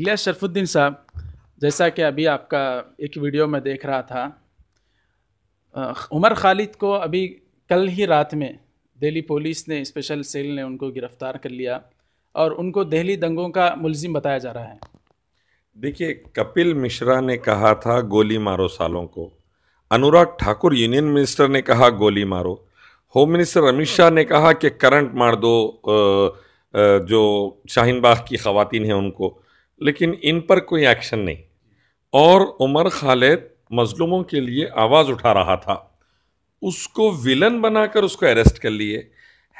इलिया शरफुद्दीन साहब जैसा कि अभी आपका एक वीडियो में देख रहा था उमर खालिद को अभी कल ही रात में दिल्ली पुलिस ने स्पेशल सेल ने उनको गिरफ़्तार कर लिया और उनको दिल्ली दंगों का मुलजिम बताया जा रहा है देखिए कपिल मिश्रा ने कहा था गोली मारो सालों को अनुराग ठाकुर यूनियन मिनिस्टर ने कहा गोली मारो होम मिनिस्टर अमित शाह ने कहा कि करंट मार दो जो शाहीन बाग की खातन हैं उनको लेकिन इन पर कोई एक्शन नहीं और उमर खालिद मजलूमों के लिए आवाज़ उठा रहा था उसको विलन बनाकर उसको अरेस्ट कर लिए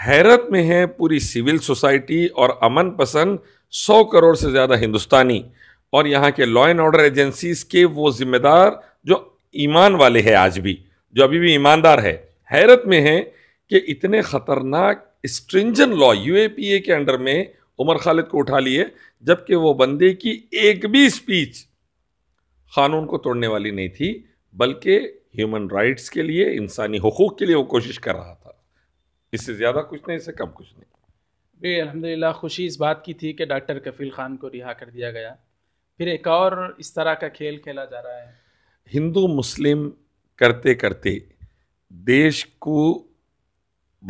हैरत में है पूरी सिविल सोसाइटी और अमन पसंद सौ करोड़ से ज़्यादा हिंदुस्तानी और यहाँ के लॉ एंड ऑर्डर एजेंसीज के वो जिम्मेदार जो ईमान वाले हैं आज भी जो अभी भी ईमानदार है हैरत में है कि इतने ख़तरनाक स्ट्रिंजन लॉ यूएपीए के अंडर में उमर खालिद को उठा लिए जबकि वो बंदे की एक भी स्पीच कानून को तोड़ने वाली नहीं थी बल्कि ह्यूमन राइट्स के लिए इंसानी हकूक़ के लिए वो कोशिश कर रहा था इससे ज़्यादा कुछ नहीं इससे कम कुछ नहीं भी अलहमदिल्ला खुशी इस बात की थी कि डॉक्टर कफील ख़ान को रिहा कर दिया गया फिर एक और इस तरह का खेल खेला जा रहा है हिंदू मुस्लिम करते करते देश को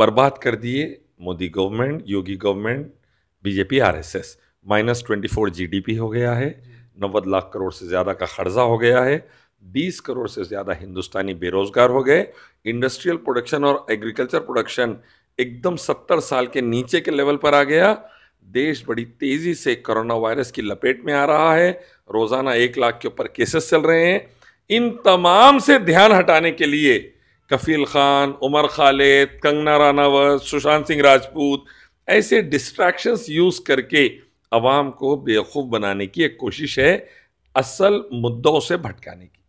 बर्बाद कर दिए Modi government Yogi government BJP RSS minus twenty four जी हो गया है नब्बे लाख करोड़ से ज़्यादा का कर्जा हो गया है बीस करोड़ से ज़्यादा हिंदुस्तानी बेरोजगार हो गए इंडस्ट्रियल प्रोडक्शन और एग्रीकल्चर प्रोडक्शन एकदम सत्तर साल के नीचे के लेवल पर आ गया देश बड़ी तेज़ी से कोरोना वायरस की लपेट में आ रहा है रोज़ाना एक लाख के ऊपर केसेस चल रहे हैं इन तमाम से ध्यान हटाने के लिए कफील खान उमर खालिद कंगना रानावत सुशांत सिंह राजपूत ऐसे डिस्ट्रैक्शंस यूज़ करके आवाम को बेवकूफ़ बनाने की एक कोशिश है असल मुद्दों से भटकाने की